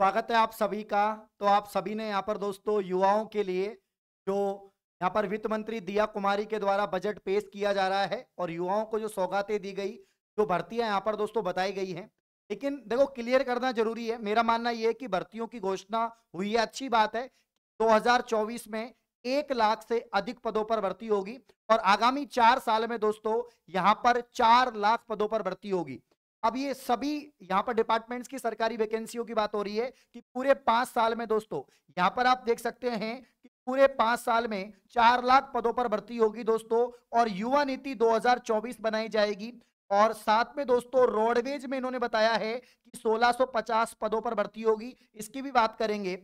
स्वागत है आप सभी का तो आप सभी ने यहाँ पर दोस्तों युवाओं के लिए जो यहाँ पर वित्त मंत्री दिया कुमारी के द्वारा बजट पेश किया जा रहा है और युवाओं को जो सौगातें दी गई जो भर्तियां यहाँ पर दोस्तों बताई गई हैं लेकिन देखो क्लियर करना जरूरी है मेरा मानना यह है कि भर्तियों की घोषणा हुई है अच्छी बात है 2024 में एक लाख से अधिक पदों पर भर्ती होगी और आगामी चार साल में दोस्तों यहाँ पर चार लाख पदों पर भर्ती होगी अब ये सभी यहाँ पर डिपार्टमेंट्स की सरकारी वैकेंसियों की बात हो रही है कि पूरे पांच साल में दोस्तों यहाँ पर आप देख सकते हैं कि पूरे पांच साल में चार लाख पदों पर भर्ती होगी दोस्तों और युवा नीति 2024 बनाई जाएगी और साथ में दोस्तों रोडवेज में इन्होंने बताया है कि 1650 पदों पर भर्ती होगी इसकी भी बात करेंगे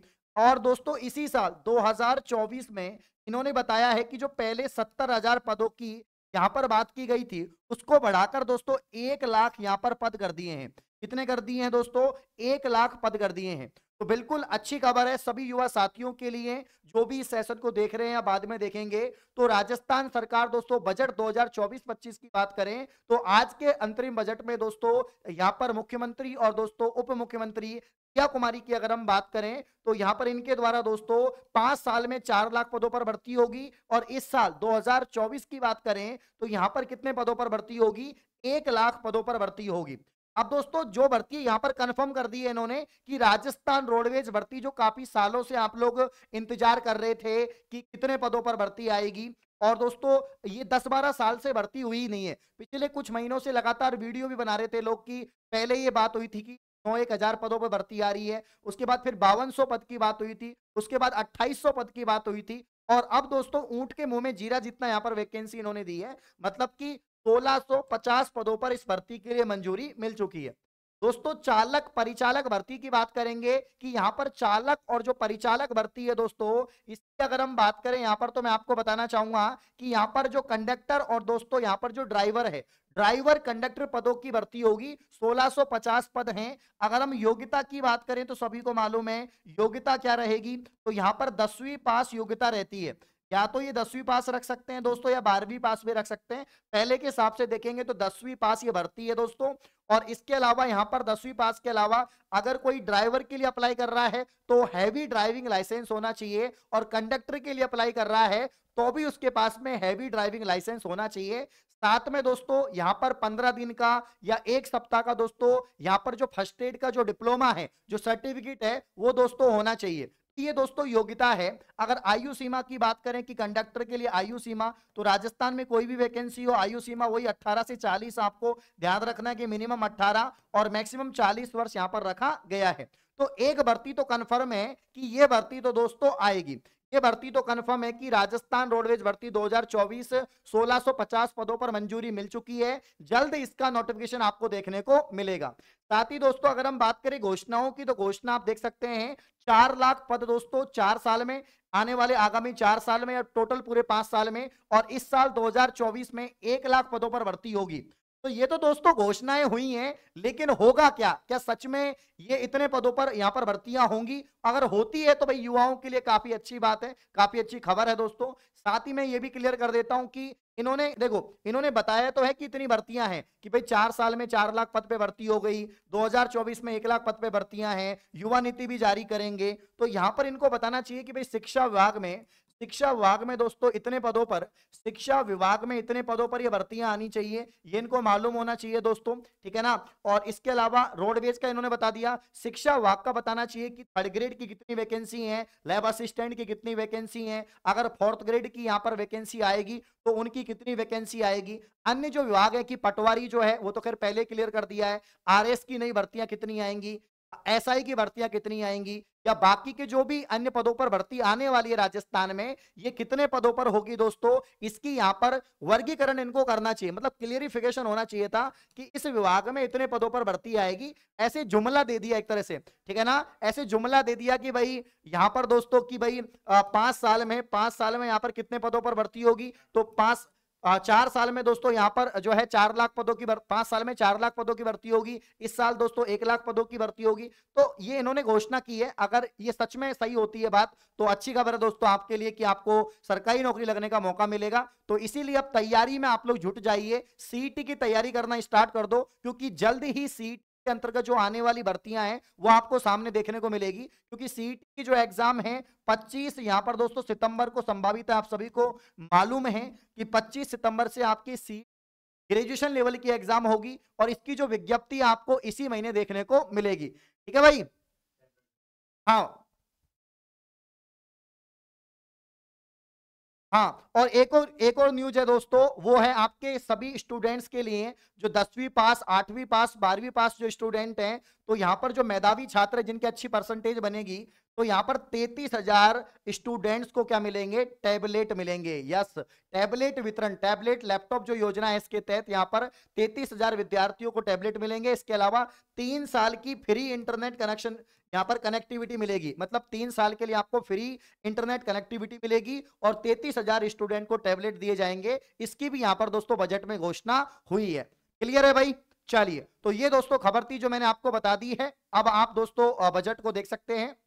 और दोस्तों इसी साल 2024 में इन्होंने बताया है कि जो पहले सत्तर पदों की यहाँ पर बात की गई थी उसको बढ़ाकर दोस्तों एक लाख यहाँ पर पद कर दिए हैं कितने कर दिए हैं दोस्तों एक लाख पद कर दिए हैं तो बिल्कुल अच्छी खबर है सभी युवा साथियों के लिए जो भी इस सेशन को देख रहे हैं या बाद में देखेंगे तो राजस्थान सरकार दोस्तों बजट 2024-25 की बात करें तो आज के अंतरिम बजट में दोस्तों यहां पर मुख्यमंत्री और दोस्तों उप मुख्यमंत्री या कुमारी की अगर हम बात करें तो यहां पर इनके द्वारा दोस्तों पांच साल में चार लाख पदों पर भर्ती होगी और इस साल 2024 की बात करें तो यहां पर कितने पदों पर भर्ती होगी एक लाख पदों पर भर्ती होगी अब दोस्तों जो भर्ती यहाँ पर कंफर्म कर दी है इन्होंने कि राजस्थान रोडवेज भर्ती जो काफी सालों से आप लोग इंतजार कर रहे थे कि कितने पदों पर भर्ती आएगी और दोस्तों ये 10-12 साल से भर्ती हुई नहीं है पिछले कुछ महीनों से लगातार वीडियो भी बना रहे थे लोग कि पहले ये बात हुई थी कि एक हजार पदों पर भर्ती आ रही है उसके बाद फिर बावन पद की बात हुई थी उसके बाद अट्ठाईस पद की बात हुई थी और अब दोस्तों ऊंट के मुंह में जीरा जितना यहाँ पर वैकेंसी इन्होंने दी है मतलब कि 1650 पदों पर इस भर्ती के लिए मंजूरी मिल चुकी है दोस्तों चालक परिचालक भर्ती की बात करेंगे कि यहाँ पर चालक और जो परिचालक भर्ती है दोस्तों इसकी अगर हम बात करें यहाँ पर तो मैं आपको बताना चाहूंगा कि यहाँ पर जो कंडक्टर और दोस्तों यहाँ पर जो ड्राइवर है ड्राइवर कंडक्टर पदों की भर्ती होगी 1650 पद हैं अगर हम योग्यता की बात करें तो सभी को मालूम है योग्यता क्या रहेगी तो यहाँ पर दसवीं पास योग्यता रहती है या तो ये दसवीं पास रख सकते हैं दोस्तों या बारहवीं पास भी रख सकते हैं पहले के हिसाब से देखेंगे तो दसवीं पास ये भर्ती है दोस्तों और इसके अलावा यहाँ पर दसवीं पास के अलावा अगर कोई ड्राइवर के लिए अप्लाई कर रहा है तो हैवी ड्राइविंग लाइसेंस होना चाहिए और कंडक्टर के लिए अप्लाई कर रहा है तो भी उसके पास में हैवी ड्राइविंग लाइसेंस होना चाहिए साथ में दोस्तों यहाँ पर पंद्रह दिन का या एक सप्ताह का दोस्तों यहाँ पर जो फर्स्ट एड का जो डिप्लोमा है जो सर्टिफिकेट है वो दोस्तों होना चाहिए ये दोस्तों योग्यता है अगर आयु सीमा की बात करें कि कंडक्टर के लिए आयु सीमा तो राजस्थान में कोई भी वैकेंसी हो आयु सीमा वही 18 से 40 आपको ध्यान रखना है कि मिनिमम 18 और मैक्सिमम 40 वर्ष यहां पर रखा गया है तो एक भर्ती तो कन्फर्म है कि ये भर्ती तो दोस्तों आएगी ये भर्ती तो कन्फर्म है कि राजस्थान रोडवेज भर्ती 2024 1650 पदों पर मंजूरी मिल चुकी है जल्द इसका नोटिफिकेशन आपको देखने को मिलेगा साथ ही दोस्तों अगर हम बात करें घोषणाओं की तो घोषणा आप देख सकते हैं चार लाख पद दोस्तों चार साल में आने वाले आगामी चार साल में और टोटल पूरे पांच साल में और इस साल 2024 में एक लाख पदों पर भर्ती होगी तो ये तो दोस्तों घोषणाएं हुई हैं लेकिन होगा क्या क्या सच में ये इतने पदों पर यहाँ पर भर्तियां होंगी अगर होती है तो भाई युवाओं के लिए काफी अच्छी बात है काफी अच्छी खबर है दोस्तों साथ ही मैं ये भी क्लियर कर देता हूं कि इन्होंने देखो इन्होंने बताया तो है कि इतनी भर्तियां हैं कि भाई चार साल में चार लाख पद पे भर्ती हो गई 2024 में एक लाख पद पे भर्तियां हैं युवा नीति भी जारी करेंगे तो यहां पर इनको बताना चाहिए कि भाई शिक्षा विभाग में शिक्षा विभाग में दोस्तों इतने पदों पर शिक्षा विभाग में इतने पदों पर ये भर्तियां आनी चाहिए ये इनको मालूम होना चाहिए दोस्तों ठीक है ना और इसके अलावा रोडवेज का इन्होंने बता दिया शिक्षा विभाग का बताना चाहिए कि थर्ड ग्रेड की कितनी वैकेंसी है लैब असिस्टेंट की कितनी वैकेंसी है अगर फोर्थ ग्रेड की यहाँ पर वैकेंसी आएगी तो उनकी कितनी वैकेंसी आएगी अन्य जो विभाग है कि पटवारी जो है वो तो खैर पहले क्लियर कर दिया है आर की नई भर्तियां कितनी आएंगी एसआई की भर्तियां कितनी आएंगी या बाकी के जो भी अन्य पदों पर भर्ती आने वाली है राजस्थान में ये कितने पदों पर होगी दोस्तों इसकी यहाँ पर वर्गीकरण इनको करना चाहिए मतलब क्लियरिफिकेशन होना चाहिए था कि इस विभाग में इतने पदों पर भर्ती आएगी ऐसे जुमला दे दिया एक तरह से ठीक है ना ऐसे जुमला दे दिया कि भाई यहाँ पर दोस्तों की भाई पांच साल में पांच साल में यहाँ पर कितने पदों पर भर्ती होगी तो पांच चार साल में दोस्तों यहाँ पर जो है चार लाख पदों की पांच साल में चार लाख पदों की भर्ती होगी इस साल दोस्तों एक लाख पदों की भर्ती होगी तो ये इन्होंने घोषणा की है अगर ये सच में सही होती है बात तो अच्छी खबर है दोस्तों आपके लिए कि आपको सरकारी नौकरी लगने का मौका मिलेगा तो इसीलिए अब तैयारी में आप लोग जुट जाइए सीईटी की तैयारी करना स्टार्ट कर दो क्योंकि जल्द ही सीट के अंतर्गत जो आने वाली भर्तियां हैं वो आपको सामने देखने को मिलेगी क्योंकि सीट की जो एग्जाम है 25 यहां पर दोस्तों सितंबर को संभावित है आप सभी को मालूम है कि 25 सितंबर से आपकी सीट ग्रेजुएशन लेवल की एग्जाम होगी और इसकी जो विज्ञप्ति आपको इसी महीने देखने को मिलेगी ठीक है भाई हाँ हाँ और एक और एक और न्यूज है दोस्तों वो है आपके सभी स्टूडेंट्स के लिए जो दसवीं पास आठवीं पास बारहवीं पास जो स्टूडेंट हैं तो यहाँ पर जो मेधावी छात्र जिनकी अच्छी परसेंटेज बनेगी तो यहाँ पर तैतीस हजार स्टूडेंट्स को क्या मिलेंगे टैबलेट मिलेंगे यस टैबलेट वितरण टैबलेट लैपटॉप जो योजना है इसके तहत यहाँ पर तैतीस विद्यार्थियों को टैबलेट मिलेंगे इसके अलावा तीन साल की फ्री इंटरनेट कनेक्शन यहाँ पर कनेक्टिविटी मिलेगी मतलब तीन साल के लिए आपको फ्री इंटरनेट कनेक्टिविटी मिलेगी और तैतीस हजार स्टूडेंट को टैबलेट दिए जाएंगे इसकी भी यहाँ पर दोस्तों बजट में घोषणा हुई है क्लियर है भाई चलिए तो ये दोस्तों खबर थी जो मैंने आपको बता दी है अब आप दोस्तों बजट को देख सकते हैं